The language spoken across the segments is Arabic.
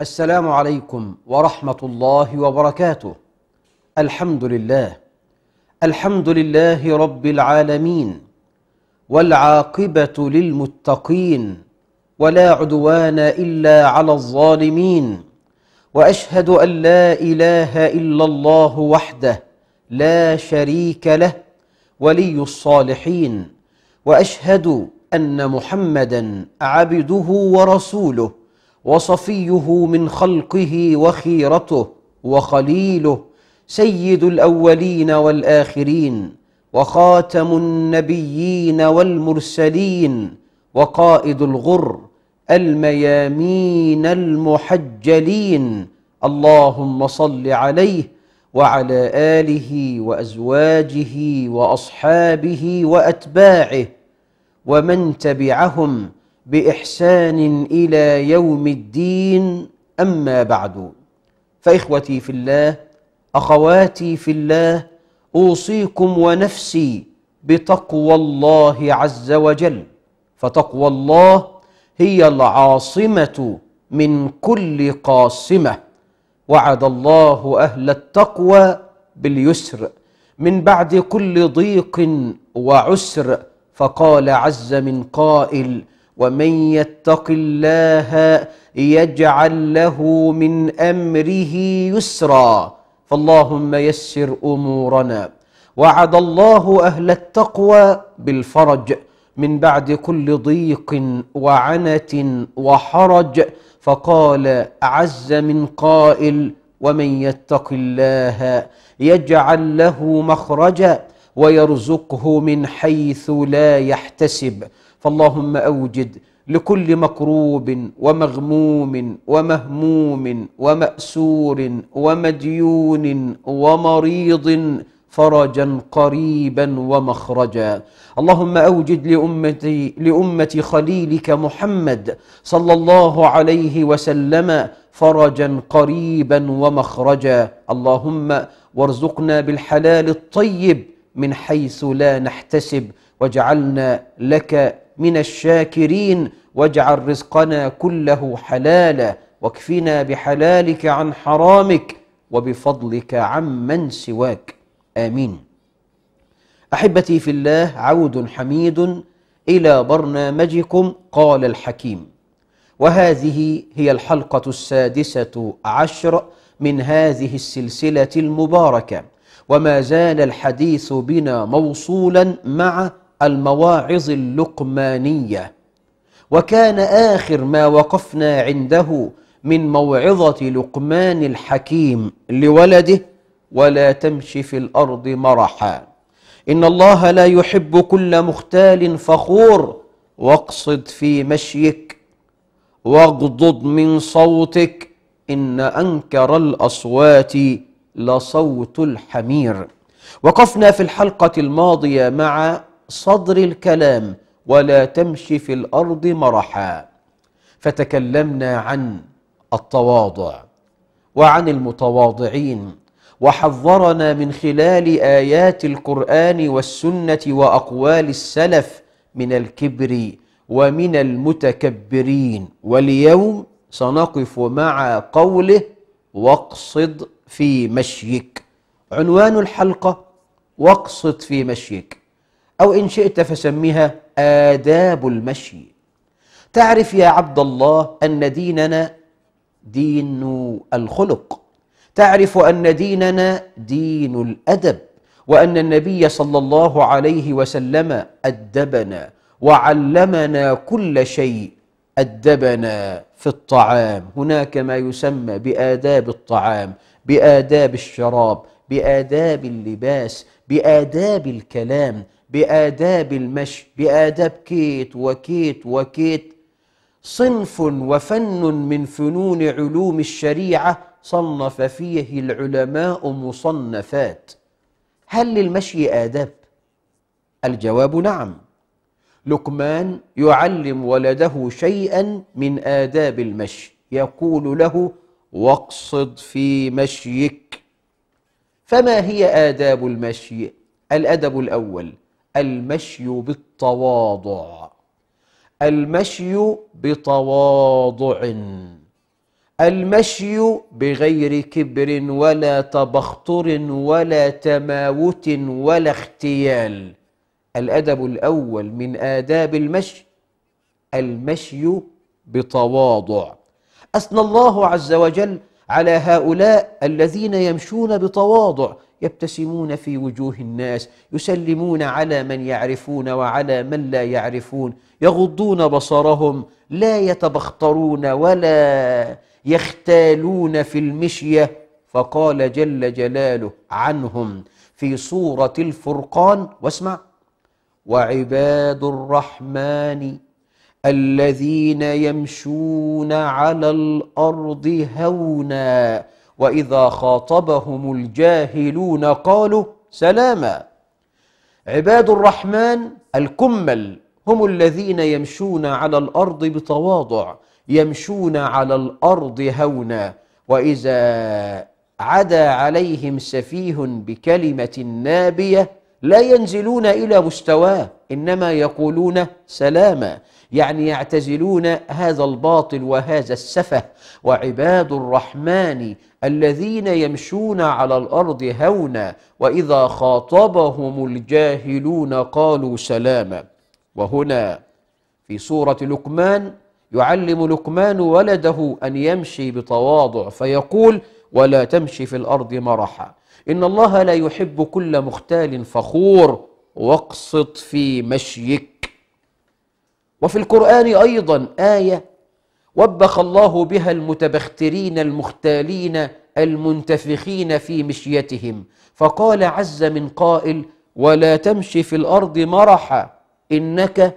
السلام عليكم ورحمة الله وبركاته الحمد لله الحمد لله رب العالمين والعاقبة للمتقين ولا عدوان إلا على الظالمين وأشهد أن لا إله إلا الله وحده لا شريك له ولي الصالحين وأشهد أن محمدًا عبده ورسوله وصفيه من خلقه وخيرته وخليله سيد الاولين والاخرين وخاتم النبيين والمرسلين وقائد الغر الميامين المحجلين اللهم صل عليه وعلى اله وازواجه واصحابه واتباعه ومن تبعهم باحسان الى يوم الدين اما بعد فاخوتي في الله اخواتي في الله اوصيكم ونفسي بتقوى الله عز وجل فتقوى الله هي العاصمه من كل قاصمه وعد الله اهل التقوى باليسر من بعد كل ضيق وعسر فقال عز من قائل ومن يتق الله يجعل له من امره يسرا فاللهم يسر امورنا وعد الله اهل التقوى بالفرج من بعد كل ضيق وعنه وحرج فقال عز من قائل ومن يتق الله يجعل له مخرجا ويرزقه من حيث لا يحتسب فاللهم أوجد لكل مكروب ومغموم ومهموم ومأسور ومديون ومريض فرجا قريبا ومخرجا اللهم أوجد لأمتي, لأمة خليلك محمد صلى الله عليه وسلم فرجا قريبا ومخرجا اللهم وارزقنا بالحلال الطيب من حيث لا نحتسب واجعلنا لك من الشاكرين واجعل رزقنا كله حلالا واكفنا بحلالك عن حرامك وبفضلك عمن سواك امين احبتي في الله عود حميد الى برنامجكم قال الحكيم وهذه هي الحلقه السادسه عشر من هذه السلسله المباركه وما زال الحديث بنا موصولا مع المواعظ اللقمانيه وكان اخر ما وقفنا عنده من موعظه لقمان الحكيم لولده ولا تمش في الارض مرحا ان الله لا يحب كل مختال فخور واقصد في مشيك واغضض من صوتك ان انكر الاصوات لصوت الحمير وقفنا في الحلقه الماضيه مع صدر الكلام ولا تمش في الارض مرحا فتكلمنا عن التواضع وعن المتواضعين وحذرنا من خلال ايات القران والسنه واقوال السلف من الكبر ومن المتكبرين واليوم سنقف مع قوله واقصد في مشيك عنوان الحلقه واقصد في مشيك أو إن شئت فسميها آداب المشي تعرف يا عبد الله أن ديننا دين الخلق تعرف أن ديننا دين الأدب وأن النبي صلى الله عليه وسلم أدبنا وعلمنا كل شيء أدبنا في الطعام هناك ما يسمى بآداب الطعام بآداب الشراب بآداب اللباس بآداب الكلام بآداب المشي بآداب كيت وكيت وكيت صنف وفن من فنون علوم الشريعة صنف فيه العلماء مصنفات هل للمشي آداب؟ الجواب نعم لقمان يعلم ولده شيئا من آداب المشي يقول له واقصد في مشيك فما هي آداب المشي؟ الأدب الأول المشي بالتواضع المشي بتواضع المشي بغير كبر ولا تبختر ولا تماوت ولا اختيال الادب الاول من اداب المشي المشي بتواضع اثنى الله عز وجل على هؤلاء الذين يمشون بتواضع يبتسمون في وجوه الناس يسلمون على من يعرفون وعلى من لا يعرفون يغضون بصرهم لا يتبخترون ولا يختالون في المشيه فقال جل جلاله عنهم في سوره الفرقان واسمع وعباد الرحمن الذين يمشون على الارض هونا وإذا خاطبهم الجاهلون قالوا سلاما عباد الرحمن الكمل هم الذين يمشون على الأرض بتواضع يمشون على الأرض هونا وإذا عدا عليهم سفيه بكلمة نابية لا ينزلون إلى مستواه إنما يقولون سلاما يعني يعتزلون هذا الباطل وهذا السفه وعباد الرحمن الذين يمشون على الارض هونا واذا خاطبهم الجاهلون قالوا سلاما وهنا في سوره لقمان يعلم لقمان ولده ان يمشي بتواضع فيقول ولا تمشي في الارض مرحا ان الله لا يحب كل مختال فخور واقصد في مشيك وفي القرآن أيضا آية وبخ الله بها المتبخترين المختالين المنتفخين في مشيتهم فقال عز من قائل ولا تمش في الأرض مرحا إنك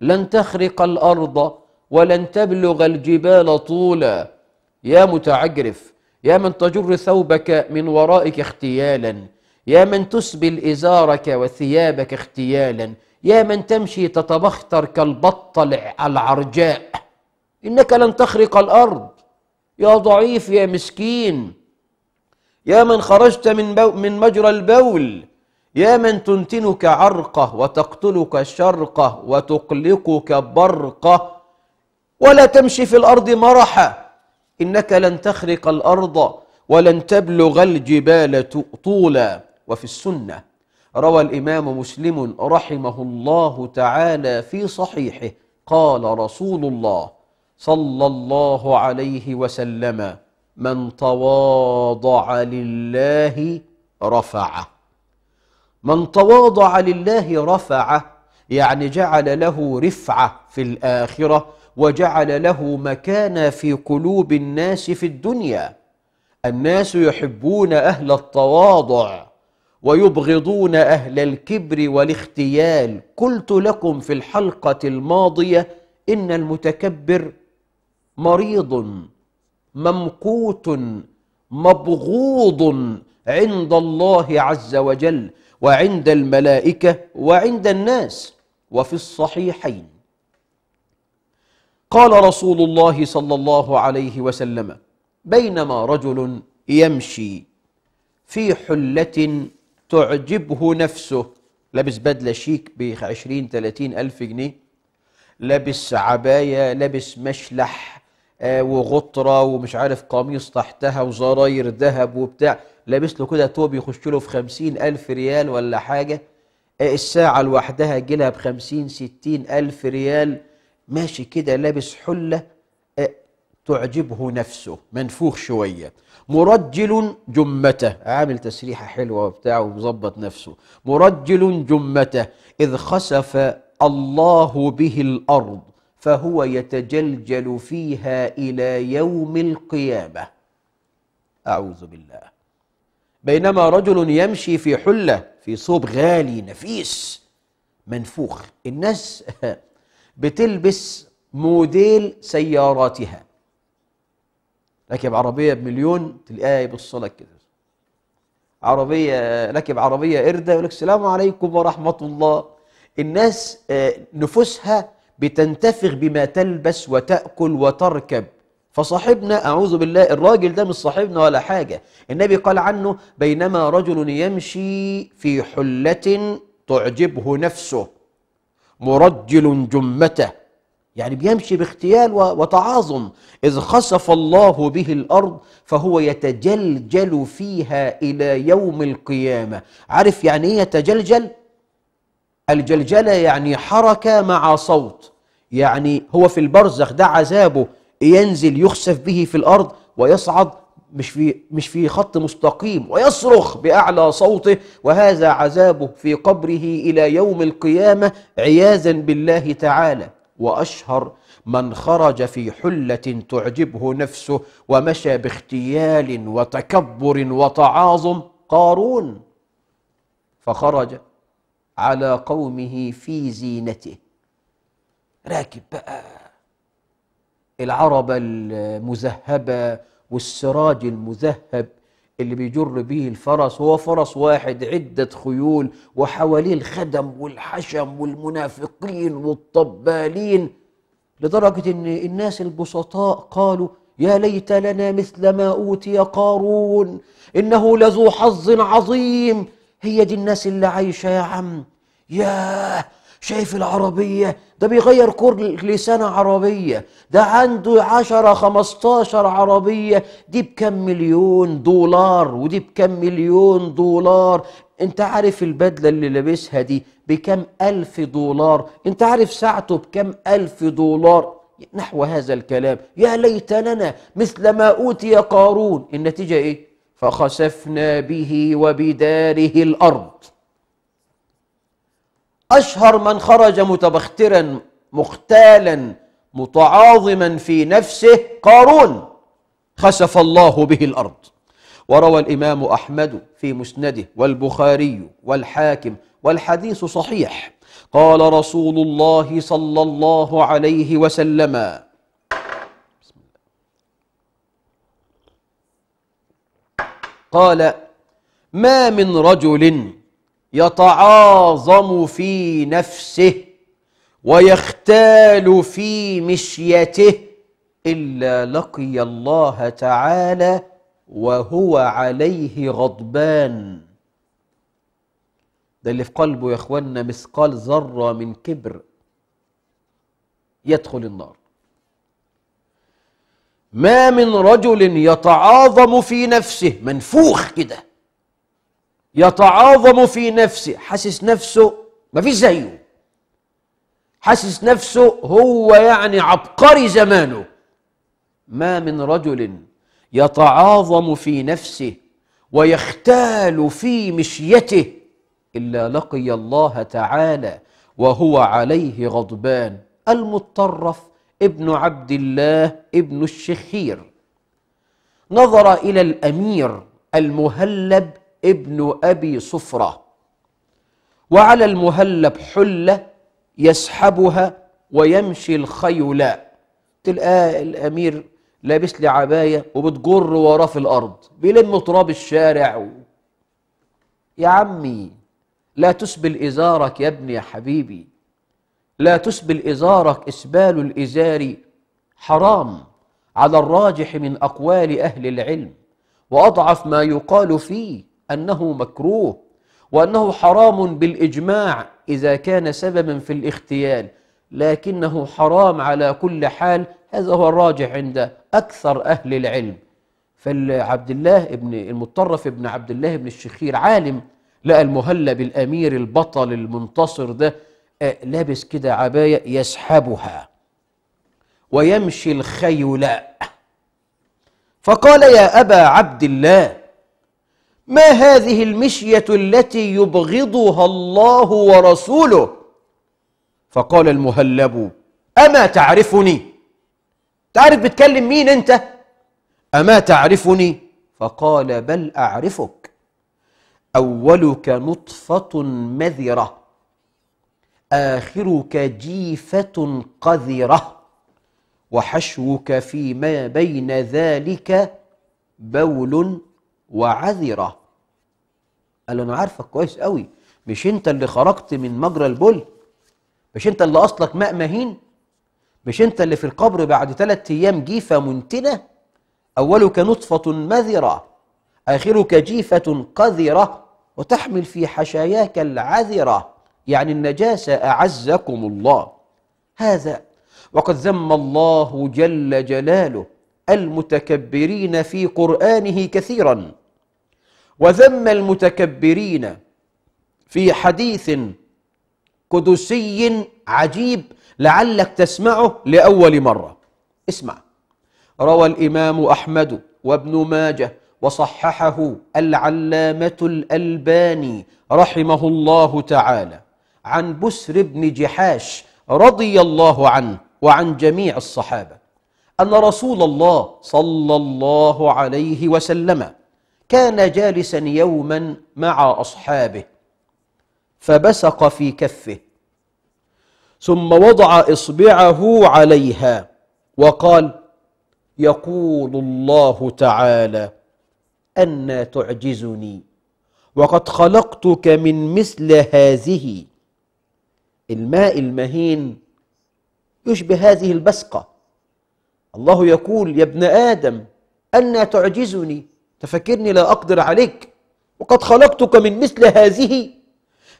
لن تخرق الأرض ولن تبلغ الجبال طولا يا متعجرف يا من تجر ثوبك من ورائك اختيالا يا من تسبل إزارك وثيابك اختيالا يا من تمشي تتبختر كالبطة العرجاء إنك لن تخرق الأرض يا ضعيف يا مسكين يا من خرجت من, بو من مجرى البول يا من تنتنك عرقة وتقتلك شرقة وتقلقك برقة ولا تمشي في الأرض مرحا إنك لن تخرق الأرض ولن تبلغ الجبال طولا وفي السنة روى الإمام مسلم رحمه الله تعالى في صحيحه قال رسول الله صلى الله عليه وسلم من تواضع لله رفعه من تواضع لله رفعه يعني جعل له رفعة في الآخرة وجعل له مكانة في قلوب الناس في الدنيا الناس يحبون أهل التواضع ويبغضون أهل الكبر والاختيال قلت لكم في الحلقة الماضية إن المتكبر مريض ممقوت مبغوض عند الله عز وجل وعند الملائكة وعند الناس وفي الصحيحين قال رسول الله صلى الله عليه وسلم بينما رجل يمشي في حلة تعجبه نفسه لابس بدلة شيك ب 20 30 ألف جنيه لابس عباية لابس مشلح آه، وغطرة ومش عارف قميص تحتها وزراير ذهب وبتاع لابس له كده توب يخش له في 50 ألف ريال ولا حاجة آه، الساعة لوحدها جيلها ب 50 60 ألف ريال ماشي كده لابس حلة تعجبه نفسه منفوخ شويه مرجل جمته عامل تسريحه حلوه وبتاع ومظبط نفسه مرجل جمته اذ خسف الله به الارض فهو يتجلجل فيها الى يوم القيامه اعوذ بالله بينما رجل يمشي في حله في صوب غالي نفيس منفوخ الناس بتلبس موديل سياراتها راكب عربيه بمليون تلاقيها يبص لك كده عربيه راكب عربيه قرده يقول لك السلام عليكم ورحمه الله الناس آه، نفوسها بتنتفخ بما تلبس وتاكل وتركب فصاحبنا أعوذ بالله الراجل ده مش صاحبنا ولا حاجة النبي قال عنه بينما رجل يمشي في حلة تعجبه نفسه مرجل جمته يعني بيمشي باختيال وتعاظم إذ خسف الله به الأرض فهو يتجلجل فيها إلى يوم القيامة عارف يعني إيه يتجلجل؟ الجلجلة يعني حركة مع صوت يعني هو في البرزخ ده عذابه ينزل يخسف به في الأرض ويصعد مش في مش في خط مستقيم ويصرخ باعلى صوته وهذا عذابه في قبره الى يوم القيامه عياذا بالله تعالى وأشهر من خرج في حلة تعجبه نفسه ومشى باختيال وتكبر وتعاظم قارون فخرج على قومه في زينته راكب بقى العربة المذهبة والسراج المذهب اللي بيجر به الفرس هو فرس واحد عدة خيول وحواليه الخدم والحشم والمنافقين والطبالين لدرجة إن الناس البسطاء قالوا يا ليت لنا مثل ما أوتي قارون إنه لذو حظ عظيم هي دي الناس اللي عايشة يا عم ياه شايف العربية ده بيغير كور لسانة عربية ده عنده عشرة خمستاشر عربية دي بكم مليون دولار ودي بكم مليون دولار انت عارف البدلة اللي لابسها دي بكم ألف دولار انت عارف ساعته بكم ألف دولار نحو هذا الكلام يا ليتنا مثل ما أوتي قارون النتيجة إيه فخسفنا به وبداره الأرض اشهر من خرج متبخترا مختالا متعاظما في نفسه قارون خسف الله به الارض وروى الامام احمد في مسنده والبخاري والحاكم والحديث صحيح قال رسول الله صلى الله عليه وسلم قال ما من رجل يتعاظم في نفسه ويختال في مشيته الا لقي الله تعالى وهو عليه غضبان ده اللي في قلبه يا اخوانا مثقال ذره من كبر يدخل النار ما من رجل يتعاظم في نفسه منفوخ كده يتعاظم في نفسه حاسس نفسه مفيش زيه حاسس نفسه هو يعني عبقري زمانه ما من رجل يتعاظم في نفسه ويختال في مشيته الا لقي الله تعالى وهو عليه غضبان المتطرف ابن عبد الله ابن الشخير نظر الى الامير المهلب ابن أبي صفرة وعلى المهلب حلة يسحبها ويمشي الخيلاء آه، تلقى الأمير لابس لي عباية وبتجر وراه في الأرض بيلم تراب الشارع و... يا عمي لا تسبل إزارك يا ابني يا حبيبي لا تسبل إزارك إسبال الإزار حرام على الراجح من أقوال أهل العلم وأضعف ما يقال فيه أنه مكروه وأنه حرام بالإجماع إذا كان سببا في الاختيال لكنه حرام على كل حال هذا هو الراجح عند أكثر أهل العلم فالعبد الله ابن المطرف ابن عبد الله ابن الشخير عالم لقى المهلب الأمير البطل المنتصر ده آه، لابس كده عباية يسحبها ويمشي الخيلاء فقال يا أبا عبد الله ما هذه المشية التي يبغضها الله ورسوله فقال المهلب أما تعرفني تعرف بتكلم مين أنت أما تعرفني فقال بل أعرفك أولك نطفة مذرة آخرك جيفة قذرة وحشوك فيما بين ذلك بول وعذره قال له انا عارفك كويس قوي مش انت اللي خرجت من مجرى البول مش انت اللي اصلك ماء مهين مش انت اللي في القبر بعد ثلاث ايام جيفه منتنه اولك نطفه مذره اخرك جيفه قذره وتحمل في حشاياك العذره يعني النجاسه اعزكم الله هذا وقد ذم الله جل جلاله المتكبرين في قرانه كثيرا وذم المتكبرين في حديث قدسي عجيب لعلك تسمعه لأول مرة اسمع روى الإمام أحمد وابن ماجه وصححه العلامة الألباني رحمه الله تعالى عن بسر بن جحاش رضي الله عنه وعن جميع الصحابة أن رسول الله صلى الله عليه وسلم كان جالسا يوما مع أصحابه فبسق في كفه ثم وضع إصبعه عليها وقال يقول الله تعالى انا تعجزني وقد خلقتك من مثل هذه الماء المهين يشبه هذه البسقة الله يقول يا ابن آدم انا تعجزني تفكرني لا أقدر عليك وقد خلقتك من مثل هذه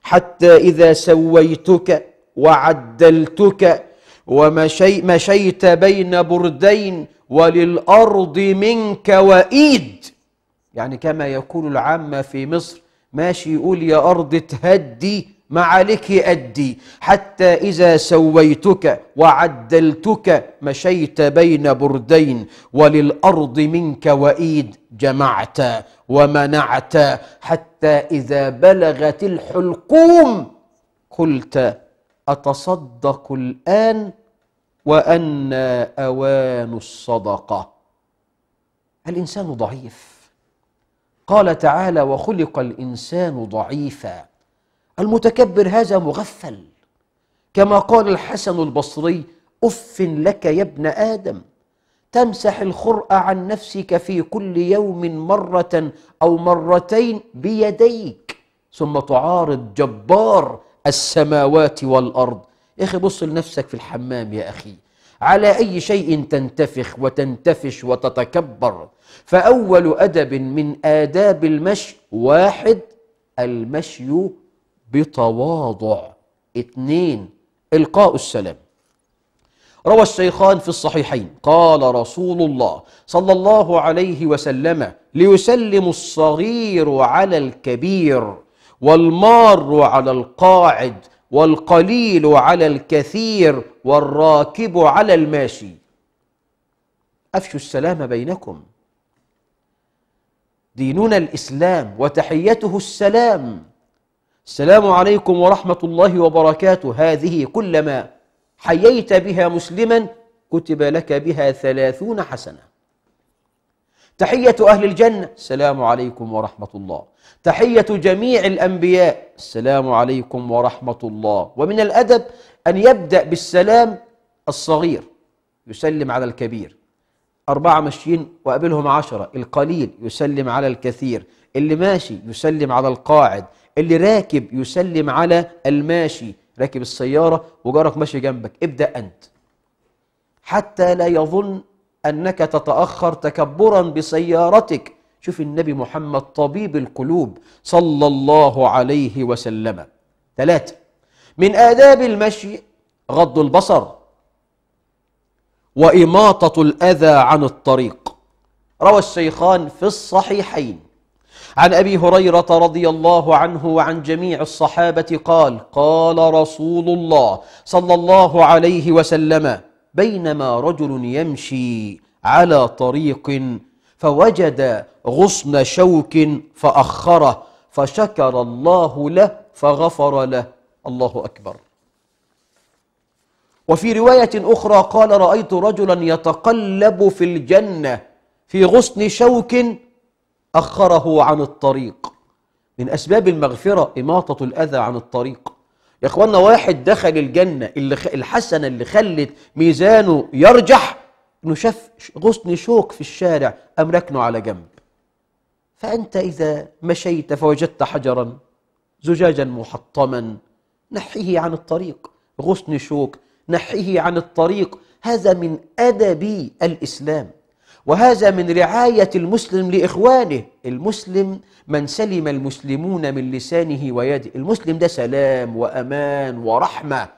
حتى إذا سويتك وعدلتك ومشي بين بردين وللأرض منك وإيد يعني كما يقول العامة في مصر ماشي يقول يا أرض تهدي عليك أدي حتى إذا سويتك وعدلتك مشيت بين بردين وللأرض منك وإيد جمعت ومنعت حتى إذا بلغت الحلقوم قلت أتصدق الآن وأن أوان الصدقة الإنسان ضعيف قال تعالى وخلق الإنسان ضعيفاً المتكبر هذا مغفل كما قال الحسن البصري اف لك يا ابن ادم تمسح الخرء عن نفسك في كل يوم مره او مرتين بيديك ثم تعارض جبار السماوات والارض يا اخي بص لنفسك في الحمام يا اخي على اي شيء تنتفخ وتنتفش وتتكبر فاول ادب من اداب المشي واحد المشي بتواضع اتنين إلقاء السلام روى الشيخان في الصحيحين قال رسول الله صلى الله عليه وسلم ليسلم الصغير على الكبير والمار على القاعد والقليل على الكثير والراكب على الماشي افشوا السلام بينكم ديننا الاسلام وتحيته السلام السلام عليكم ورحمة الله وبركاته هذه كلما حييت بها مسلما كتب لك بها ثلاثون حسنة تحية أهل الجنة السلام عليكم ورحمة الله تحية جميع الأنبياء السلام عليكم ورحمة الله ومن الأدب أن يبدأ بالسلام الصغير يسلم على الكبير أربعة ماشيين وقابلهم عشرة القليل يسلم على الكثير اللي ماشي يسلم على القاعد اللي راكب يسلم على الماشي راكب السيارة وجارك ماشي جنبك ابدأ أنت حتى لا يظن أنك تتأخر تكبرا بسيارتك شوف النبي محمد طبيب القلوب صلى الله عليه وسلم ثلاثة من آداب المشي غض البصر وإماطة الأذى عن الطريق روى الشيخان في الصحيحين عن أبي هريرة رضي الله عنه وعن جميع الصحابة قال قال رسول الله صلى الله عليه وسلم بينما رجل يمشي على طريق فوجد غصن شوك فأخره فشكر الله له فغفر له الله أكبر وفي رواية أخرى قال رأيت رجلا يتقلب في الجنة في غصن شوك أخره عن الطريق من أسباب المغفرة إماطة الأذى عن الطريق يا إخوانا واحد دخل الجنة اللي الحسنة اللي خلت ميزانه يرجح إنه شاف غصن شوك في الشارع أم ركنه على جنب فأنت إذا مشيت فوجدت حجرا زجاجا محطما نحيه عن الطريق غصن شوك نحيه عن الطريق هذا من أدب الإسلام وهذا من رعاية المسلم لإخوانه المسلم من سلم المسلمون من لسانه ويده المسلم ده سلام وأمان ورحمة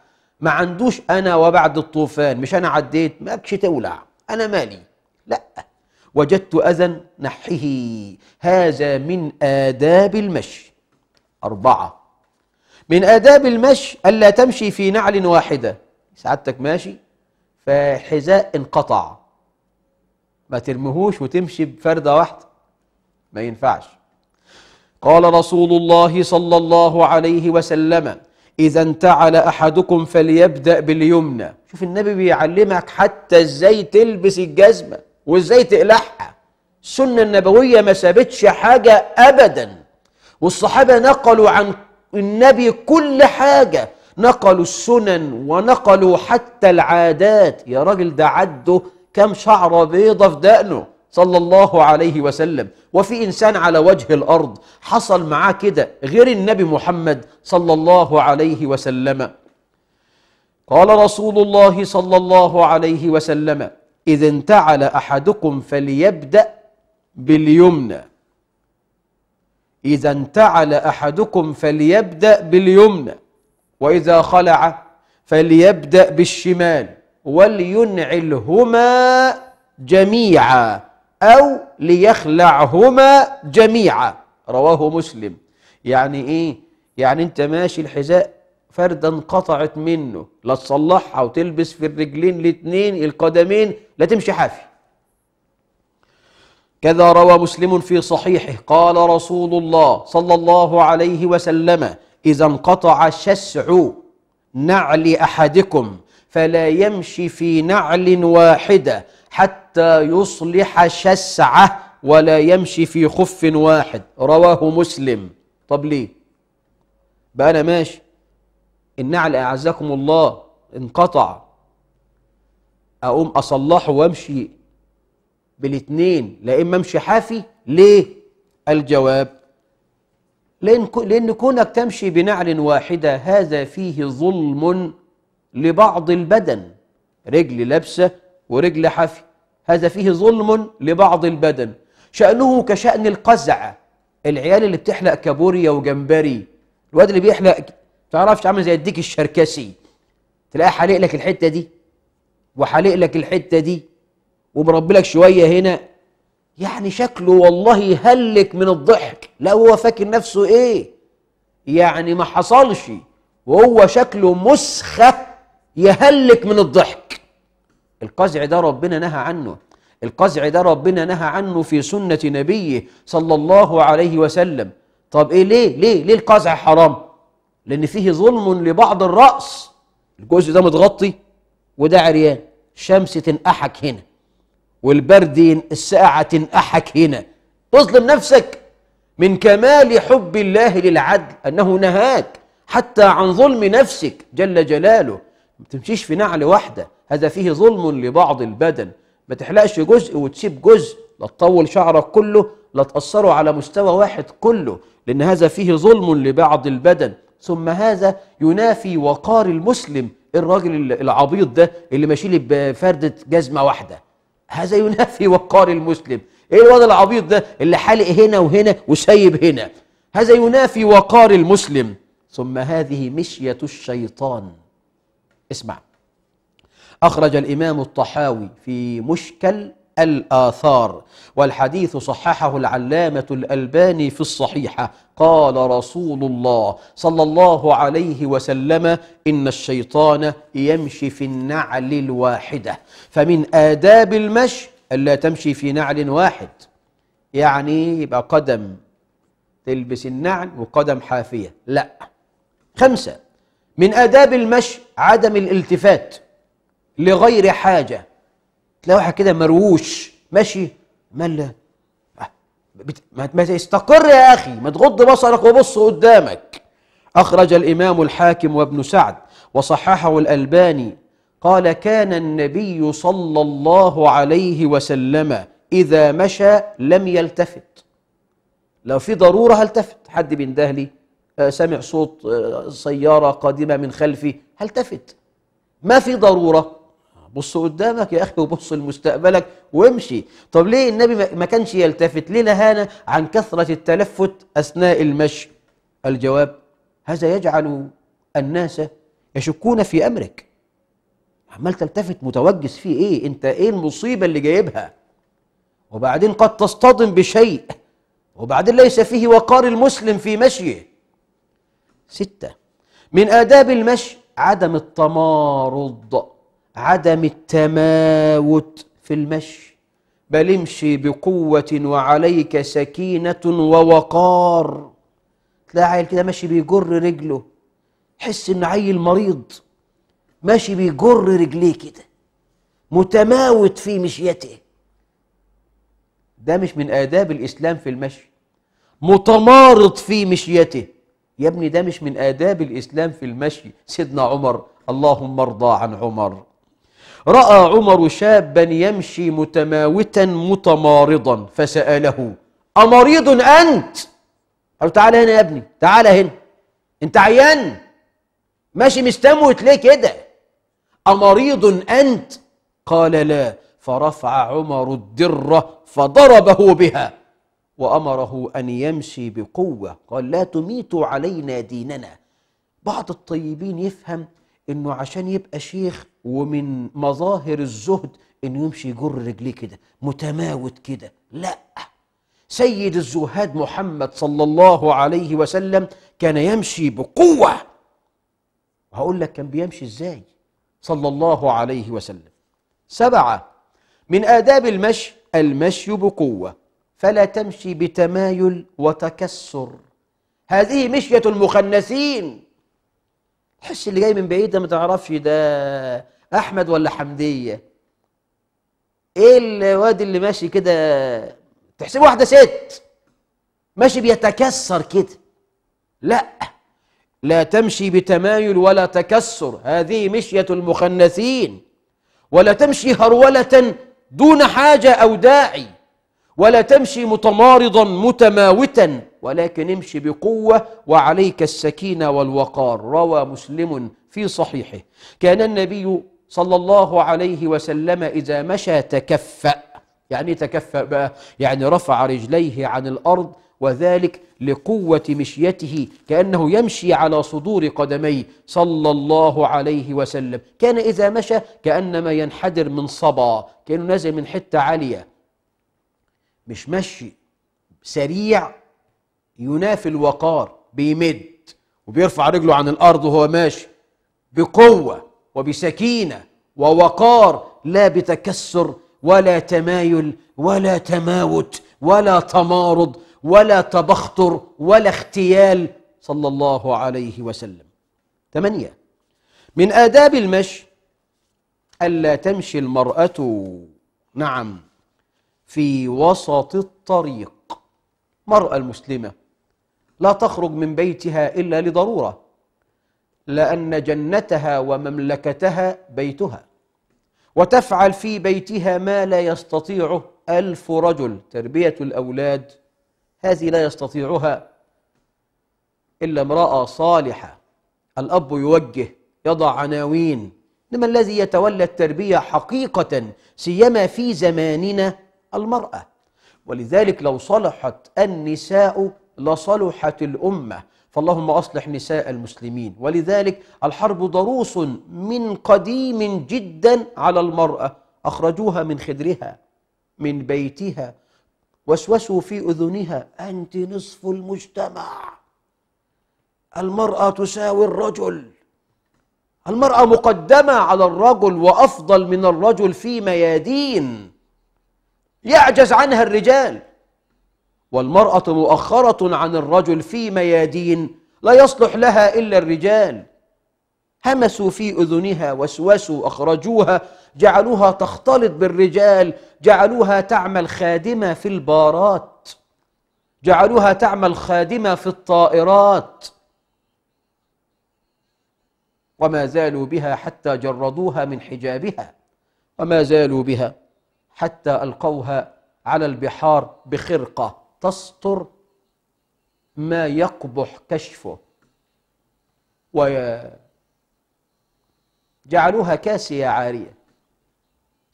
ما عندوش أنا وبعد الطوفان مش أنا عديت ما أكش تولع أنا مالي لا وجدت أذى نحه هذا من آداب المشي أربعة من آداب المشي ألا تمشي في نعل واحدة سعادتك ماشي فحذاء انقطع ما ترميهوش وتمشي بفردة واحدة ما ينفعش قال رسول الله صلى الله عليه وسلم إذا انتعل أحدكم فليبدأ باليمنى شوف النبي بيعلمك حتى إزاي تلبس الجزمة وإزاي تقلعها السنة النبوية ما سابتش حاجة أبدا والصحابة نقلوا عن النبي كل حاجة نقلوا السنن ونقلوا حتى العادات يا راجل ده عده كم شعرة بيضة في دقنه صلى الله عليه وسلم وفي إنسان على وجه الأرض حصل معاه كده غير النبي محمد صلى الله عليه وسلم قال رسول الله صلى الله عليه وسلم إذا انتعل أحدكم فليبدأ باليمنى إذا انتعل أحدكم فليبدأ باليمنى وإذا خلع فليبدأ بالشمال ولينعلهما جميعا أو ليخلعهما جميعا رواه مسلم يعني إيه؟ يعني أنت ماشي الحذاء فردة انقطعت منه لا تصلحها وتلبس في الرجلين الاثنين القدمين لا تمشي حافي كذا روى مسلم في صحيحه قال رسول الله صلى الله عليه وسلم إذا انقطع شسع نعل أحدكم فلا يمشي في نعل واحدة حتى يصلح شسعة ولا يمشي في خف واحد رواه مسلم طب ليه بقى أنا ماشي النعل أعزكم الله انقطع أقوم أصلحه وأمشي بالاتنين لا إما أمشي حافي ليه الجواب لأن, لأن كونك تمشي بنعل واحدة هذا فيه ظلم لبعض البدن رجل لابسة ورجل حافية هذا فيه ظلم لبعض البدن شأنه كشأن القزعة العيال اللي بتحلق كابوريا وجمبري الواد اللي بيحلق تعرفش عامل زي الديك الشركسي تلاقيه حالق لك الحتة دي وحالق لك الحتة دي ومربي لك شوية هنا يعني شكله والله يهلك من الضحك لا هو فاكر نفسه ايه يعني ما حصلش وهو شكله مسخة يهلك من الضحك القزع ده ربنا نهى عنه القزع ده ربنا نهى عنه في سنة نبيه صلى الله عليه وسلم طب ايه ليه ليه ليه القزع حرام لان فيه ظلم لبعض الرأس الجزء ده متغطي وده عريان شمس تنقحك هنا والبرد الساعة تنقحك هنا تظلم نفسك من كمال حب الله للعدل أنه نهاك حتى عن ظلم نفسك جل جلاله ما تمشيش في نعل واحدة هذا فيه ظلم لبعض البدن ما تحلقش جزء وتسيب جزء لا تطول شعرك كله لا تأثره على مستوى واحد كله لأن هذا فيه ظلم لبعض البدن ثم هذا ينافي وقار المسلم الراجل العبيط ده اللي ماشي لي بفردة جزمة واحدة هذا ينافي وقار المسلم ايه الوضع العبيط ده اللي حالق هنا وهنا وسايب هنا هذا ينافي وقار المسلم ثم هذه مشية الشيطان اسمع أخرج الإمام الطحاوي في مشكل الآثار والحديث صححه العلامة الألباني في الصحيحة قال رسول الله صلى الله عليه وسلم إن الشيطان يمشي في النعل الواحدة فمن آداب المشي ألا تمشي في نعل واحد يعني يبقى قدم تلبس النعل وقدم حافية لا خمسة من آداب المشي عدم الالتفات لغير حاجة تلاقي واحد كده مرووش ماشي ملا آه، ما, ما تستقر يا أخي ما تغض بصرك وبص قدامك أخرج الإمام الحاكم وابن سعد وصححه الألباني قال كان النبي صلى الله عليه وسلم إذا مشى لم يلتفت لو في ضرورة هلتفت حد بينده لي آه، سمع صوت آه، سيارة قادمة من خلفي هلتفت ما في ضرورة بص قدامك يا اخي وبص لمستقبلك وامشي طب ليه النبي ما كانش يلتفت ليه نهانا عن كثره التلفت اثناء المشي الجواب هذا يجعل الناس يشكون في امرك عمال تلتفت متوجس في ايه انت ايه المصيبه اللي جايبها وبعدين قد تصطدم بشيء وبعدين ليس فيه وقار المسلم في مشيه ستة من آداب المشي عدم التمارض عدم التماوت في المشي بل امشي بقوة وعليك سكينة ووقار تلاقي عيل كده ماشي بيجر رجله حس ان عيل مريض ماشي بيجر رجليه كده متماوت في مشيته ده مش من آداب الإسلام في المشي متمارض في مشيته يا ابني ده مش من آداب الإسلام في المشي سيدنا عمر اللهم ارضى عن عمر راى عمر شابا يمشي متماوتا متمارضا فساله امريض انت قال تعال هنا يا ابني تعال هنا انت عيان ماشي مستموت ليه كده امريض انت قال لا فرفع عمر الدره فضربه بها وامره ان يمشي بقوه قال لا تميتوا علينا ديننا بعض الطيبين يفهم انه عشان يبقى شيخ ومن مظاهر الزهد انه يمشي يجر رجليه كده متماوت كده لا سيد الزهاد محمد صلى الله عليه وسلم كان يمشي بقوه هقول لك كان بيمشي ازاي صلى الله عليه وسلم سبعه من آداب المشي المشي بقوة فلا تمشي بتمايل وتكسر هذه مشية المخنثين تحس اللي جاي من بعيد ده ما تعرفش ده احمد ولا حمديه ايه الواد اللي ماشي كده تحسبه واحده ست ماشي بيتكسر كده لا لا تمشي بتمايل ولا تكسر هذه مشيه المخنثين ولا تمشي هروله دون حاجه او داعي ولا تمشي متمارضا متماوتا ولكن امشي بقوه وعليك السكينه والوقار روى مسلم في صحيحه كان النبي صلى الله عليه وسلم إذا مشى تكفأ يعني تكفأ بقى يعني رفع رجليه عن الأرض وذلك لقوة مشيته كأنه يمشي على صدور قدميه صلى الله عليه وسلم كان إذا مشى كأنما ينحدر من صبا كأنه نازل من حتة عالية مش مشي سريع ينافي الوقار بيمد وبيرفع رجله عن الأرض وهو ماشي بقوة وبسكينه ووقار لا بتكسر ولا تمايل ولا تماوت ولا تمارض ولا تبختر ولا اغتيال صلى الله عليه وسلم ثمانيه من آداب المشي ألا تمشي المرأة نعم في وسط الطريق المراه المسلمة لا تخرج من بيتها إلا لضرورة لأن جنتها ومملكتها بيتها وتفعل في بيتها ما لا يستطيعه ألف رجل تربية الأولاد هذه لا يستطيعها إلا امرأة صالحة الأب يوجه يضع عناوين لما الذي يتولى التربية حقيقة سيما في زماننا المرأة ولذلك لو صلحت النساء لصلحت الأمة فاللهم أصلح نساء المسلمين ولذلك الحرب ضروس من قديم جدا على المرأة أخرجوها من خدرها من بيتها وسوسوا في أذنها أنت نصف المجتمع المرأة تساوي الرجل المرأة مقدمة على الرجل وأفضل من الرجل في ميادين يعجز عنها الرجال والمرأة مؤخرة عن الرجل في ميادين لا يصلح لها إلا الرجال همسوا في أذنها وسوسوا أخرجوها جعلوها تختلط بالرجال جعلوها تعمل خادمة في البارات جعلوها تعمل خادمة في الطائرات وما زالوا بها حتى جردوها من حجابها وما زالوا بها حتى ألقوها على البحار بخرقة تستر ما يقبح كشفه وجعلوها كاسية عارية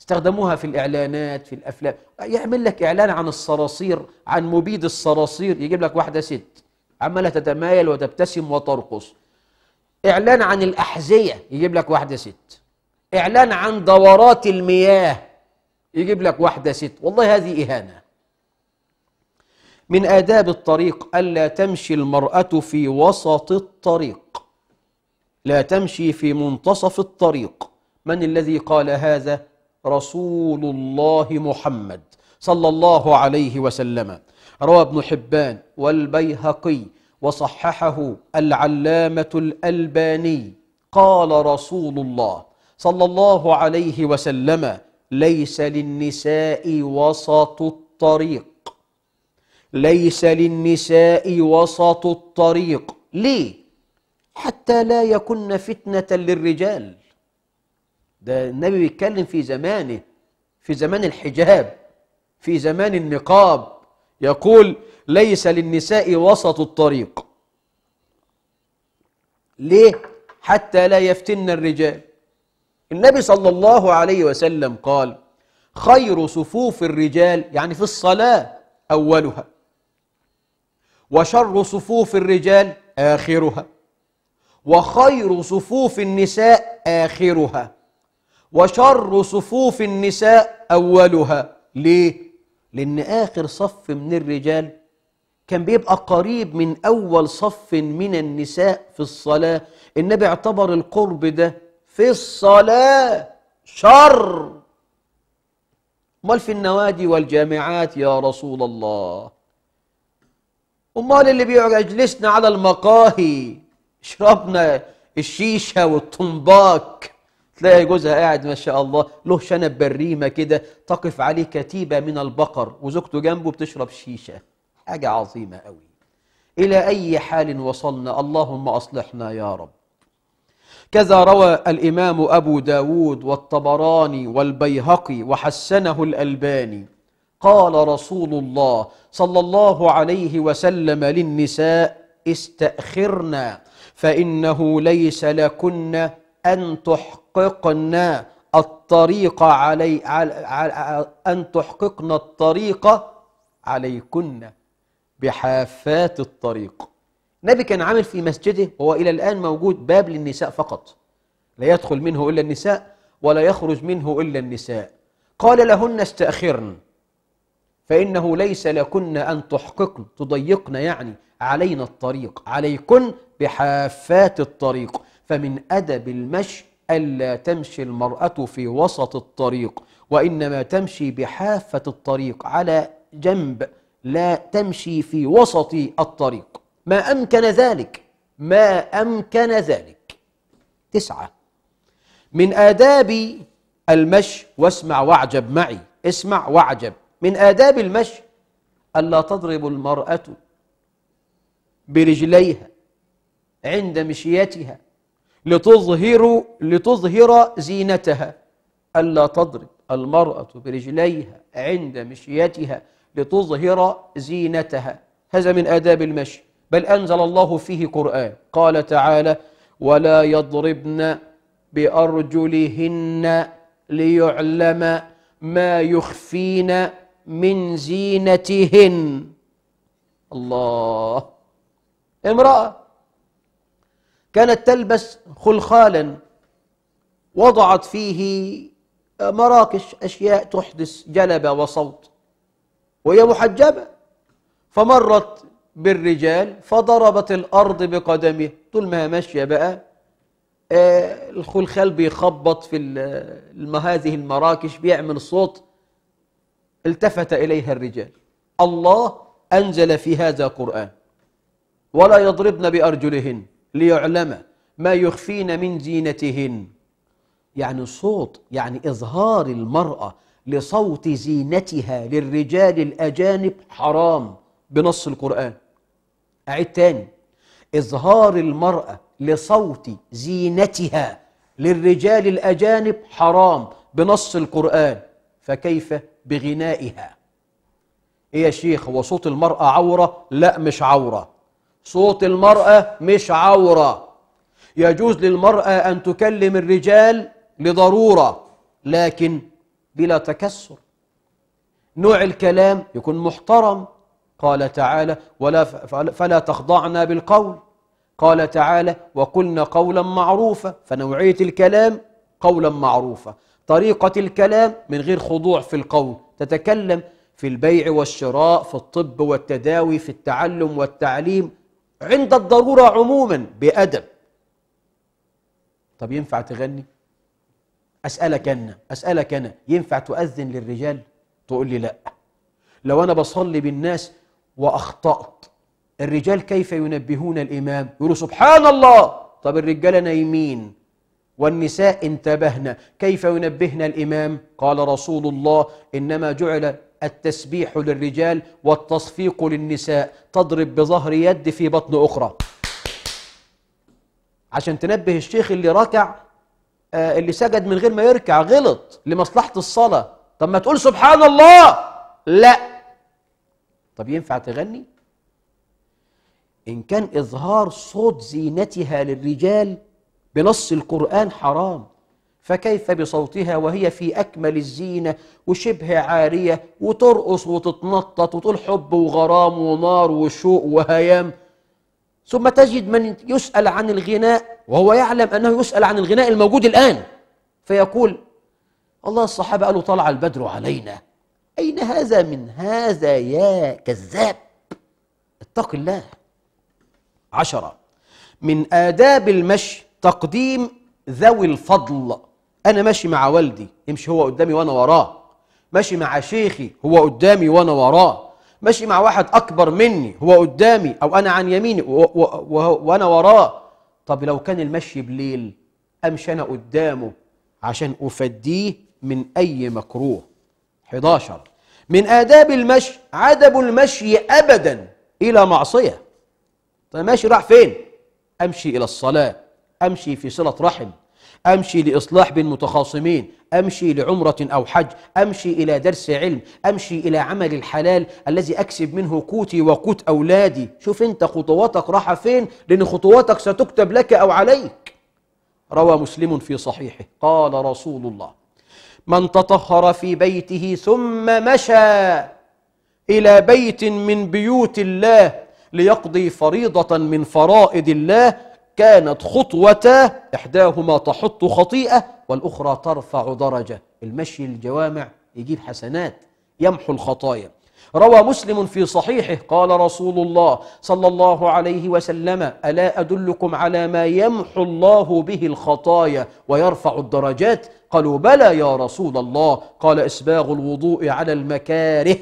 استخدموها في الإعلانات في الأفلام يعمل لك إعلان عن الصراصير عن مبيد الصراصير يجيب لك واحدة ست عمالة تتمايل وتبتسم وترقص إعلان عن الأحذية يجيب لك واحدة ست إعلان عن دورات المياه يجيب لك واحدة ست والله هذه إهانة من آداب الطريق ألا تمشي المرأة في وسط الطريق لا تمشي في منتصف الطريق من الذي قال هذا رسول الله محمد صلى الله عليه وسلم روى ابن حبان والبيهقي وصححه العلامة الألباني قال رسول الله صلى الله عليه وسلم ليس للنساء وسط الطريق ليس للنساء وسط الطريق ليه حتى لا يكن فتنه للرجال ده النبي بيتكلم في زمانه في زمان الحجاب في زمان النقاب يقول ليس للنساء وسط الطريق ليه حتى لا يفتن الرجال النبي صلى الله عليه وسلم قال خير صفوف الرجال يعني في الصلاه اولها وشر صفوف الرجال آخرها وخير صفوف النساء آخرها وشر صفوف النساء أولها ليه؟ لأن آخر صف من الرجال كان بيبقى قريب من أول صف من النساء في الصلاة النبي اعتبر القرب ده في الصلاة شر امال في النوادي والجامعات يا رسول الله امال اللي بيقعد يجلسنا على المقاهي شربنا الشيشه والطنباك تلاقي جوزها قاعد ما شاء الله له شنب بريمه كده تقف عليه كتيبه من البقر وزوجته جنبه بتشرب شيشه حاجه عظيمه قوي الى اي حال وصلنا اللهم اصلحنا يا رب كذا روى الامام ابو داود والطبراني والبيهقي وحسنه الالباني قال رسول الله صلى الله عليه وسلم للنساء استأخرنا فإنه ليس لكن أن تحققن الطريق علي, على, على أن تحققن الطريق عليكن بحافات الطريق النبي كان عامل في مسجده هو إلى الآن موجود باب للنساء فقط لا يدخل منه إلا النساء ولا يخرج منه إلا النساء قال لهن استأخرن فإنه ليس لكن أن تحققن تضيقن يعني علينا الطريق عليكن بحافات الطريق فمن أدب المشي ألا تمشي المرأة في وسط الطريق وإنما تمشي بحافة الطريق على جنب لا تمشي في وسط الطريق ما أمكن ذلك ما أمكن ذلك تسعة من آداب المشي واسمع واعجب معي اسمع واعجب من آداب المشي ألا تضرب المرأة برجليها عند مشيتها لتظهر لتظهر زينتها ألا تضرب المرأة برجليها عند مشيتها لتظهر زينتها هذا من آداب المشي بل أنزل الله فيه قرآن قال تعالى ولا يضربن بأرجلهن ليعلم ما يخفين من زينتهن الله امرأة كانت تلبس خلخالا وضعت فيه مراكش أشياء تحدث جلبة وصوت وهي محجبة فمرت بالرجال فضربت الأرض بقدمه طول ما ماشية بقى آه الخلخال بيخبط في آه، هذه المراكش بيعمل صوت التفت إليها الرجال الله أنزل في هذا قرآن ولا يضربن بأرجلهن ليعلم ما يخفين من زينتهن يعني صوت يعني إظهار المرأة لصوت زينتها للرجال الأجانب حرام بنص القرآن أعيد تاني إظهار المرأة لصوت زينتها للرجال الأجانب حرام بنص القرآن فكيف بغنائها ايه يا شيخ هو صوت المرأة عورة؟ لا مش عورة صوت المرأة مش عورة يجوز للمرأة أن تكلم الرجال لضرورة لكن بلا تكسر نوع الكلام يكون محترم قال تعالى ولا فلا تخضعنا بالقول قال تعالى وقلنا قولا معروفا فنوعية الكلام قولا معروفا طريقة الكلام من غير خضوع في القول تتكلم في البيع والشراء في الطب والتداوي في التعلم والتعليم عند الضرورة عموما بأدب طب ينفع تغني؟ أسألك أنا أسألك أنا ينفع تؤذن للرجال؟ تقول لي لأ لو أنا بصلي بالناس وأخطأت الرجال كيف ينبهون الإمام؟ يقولوا سبحان الله طب الرجالة نايمين والنساء انتبهن كيف ينبهن الإمام قال رسول الله إنما جعل التسبيح للرجال والتصفيق للنساء تضرب بظهر يد في بطن أخرى عشان تنبه الشيخ اللي ركع آه، اللي سجد من غير ما يركع غلط لمصلحة الصلاة طب ما تقول سبحان الله لا طب ينفع تغني إن كان إظهار صوت زينتها للرجال بنص القرآن حرام فكيف بصوتها وهي في أكمل الزينة وشبه عارية وترقص وتتنطط وتقول حب وغرام ونار وشوق وهيام ثم تجد من يسأل عن الغناء وهو يعلم أنه يسأل عن الغناء الموجود الآن فيقول الله الصحابة قالوا طلع البدر علينا أين هذا من هذا يا كذاب اتق الله عشرة من آداب المشي تقديم ذوي الفضل أنا ماشي مع والدي يمشي هو قدامي وأنا وراه ماشي مع شيخي هو قدامي وأنا وراه ماشي مع واحد أكبر مني هو قدامي أو أنا عن يميني وأنا وراه طب لو كان المشي بليل أمشي أنا قدامه عشان أفديه من أي مكروه 11 من آداب المشي عدم المشي أبدا إلى معصية طيب ماشي راح فين؟ أمشي إلى الصلاة أمشي في صلة رحم أمشي لإصلاح بين متخاصمين أمشي لعمرة أو حج أمشي إلى درس علم أمشي إلى عمل الحلال الذي أكسب منه قوتي وقوت أولادي شوف أنت خطواتك راحة فين لأن خطواتك ستكتب لك أو عليك روى مسلم في صحيحه قال رسول الله من تطهر في بيته ثم مشى إلى بيت من بيوت الله ليقضي فريضة من فرائض الله كانت خطوتا إحداهما تحط خطيئة والأخرى ترفع درجة المشي الجوامع يجيب حسنات يمحو الخطايا روى مسلم في صحيحه قال رسول الله صلى الله عليه وسلم ألا أدلكم على ما يمحو الله به الخطايا ويرفع الدرجات قالوا بلى يا رسول الله قال إسباغ الوضوء على المكاره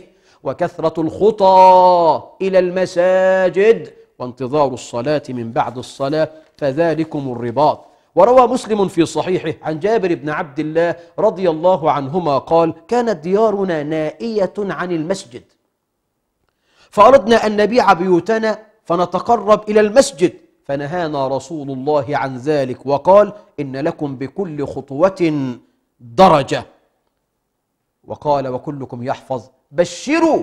وكثرة الخطى إلى المساجد وانتظار الصلاة من بعد الصلاة فذلكم الرباط وروى مسلم في صحيحه عن جابر بن عبد الله رضي الله عنهما قال كانت ديارنا نائية عن المسجد فأردنا أن نبيع بيوتنا فنتقرب إلى المسجد فنهانا رسول الله عن ذلك وقال إن لكم بكل خطوة درجة وقال وكلكم يحفظ بشروا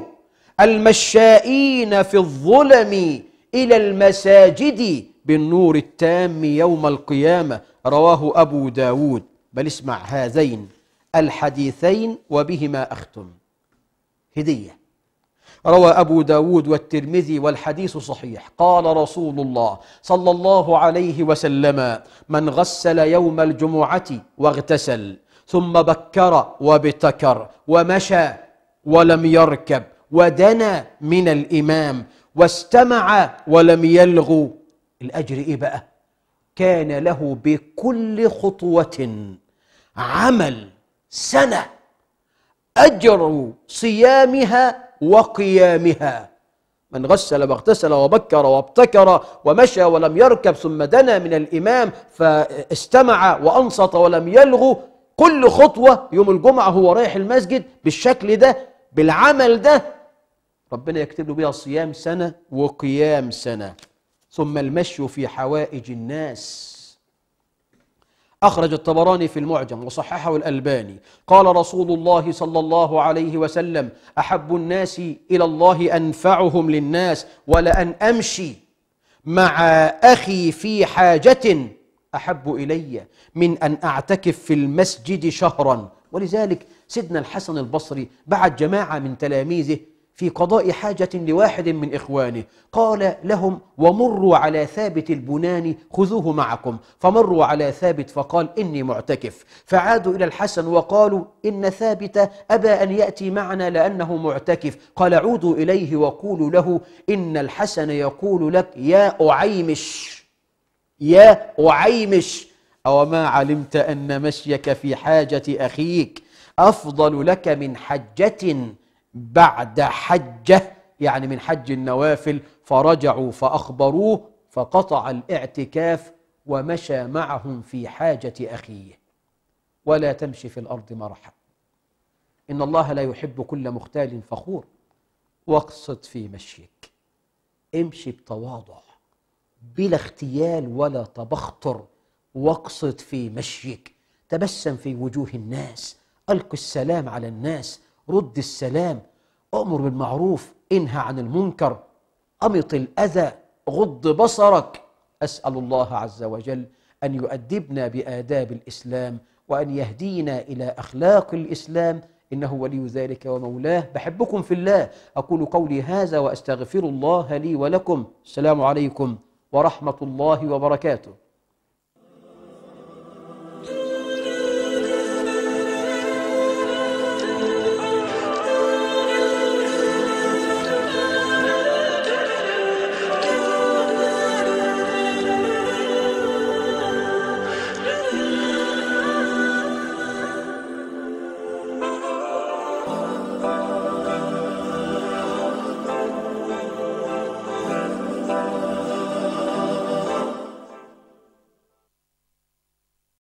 المشائين في الظلم إلى المساجد بالنور التام يوم القيامة رواه أبو داود بل اسمع هذين الحديثين وبهما أختم هدية روى أبو داود والترمذي والحديث صحيح قال رسول الله صلى الله عليه وسلم من غسل يوم الجمعة واغتسل ثم بكر وابتكر ومشى ولم يركب ودنا من الإمام واستمع ولم يلغوا الأجر إيه بقى؟ كان له بكل خطوة عمل سنة أجر صيامها وقيامها من غسل واغتسل وبكر وابتكر ومشى ولم يركب ثم دنا من الإمام فاستمع وأنصت ولم يلغو كل خطوة يوم الجمعة هو رايح المسجد بالشكل ده بالعمل ده ربنا يكتب له بها صيام سنة وقيام سنة ثم المشي في حوائج الناس أخرج الطبراني في المعجم وصححه الألباني قال رسول الله صلى الله عليه وسلم أحب الناس إلى الله أنفعهم للناس ولأن أمشي مع أخي في حاجة أحب إلي من أن أعتكف في المسجد شهرا ولذلك سيدنا الحسن البصري بعت جماعة من تلاميذه في قضاء حاجة لواحد من إخوانه قال لهم ومروا على ثابت البنان خذوه معكم فمروا على ثابت فقال إني معتكف فعادوا إلى الحسن وقالوا إن ثابت أبى أن يأتي معنا لأنه معتكف قال عودوا إليه وقولوا له إن الحسن يقول لك يا أعيمش يا أعيمش أو ما علمت أن مشيك في حاجة أخيك أفضل لك من حجة بعد حجه يعني من حج النوافل فرجعوا فاخبروه فقطع الاعتكاف ومشى معهم في حاجه اخيه ولا تمشي في الارض مرحا ان الله لا يحب كل مختال فخور واقصد في مشيك امشي بتواضع بلا اغتيال ولا تبختر واقصد في مشيك تبسم في وجوه الناس الق السلام على الناس رد السلام أمر بالمعروف انهى عن المنكر أمط الأذى غض بصرك أسأل الله عز وجل أن يؤدبنا بآداب الإسلام وأن يهدينا إلى أخلاق الإسلام إنه ولي ذلك ومولاه بحبكم في الله أقول قولي هذا وأستغفر الله لي ولكم السلام عليكم ورحمة الله وبركاته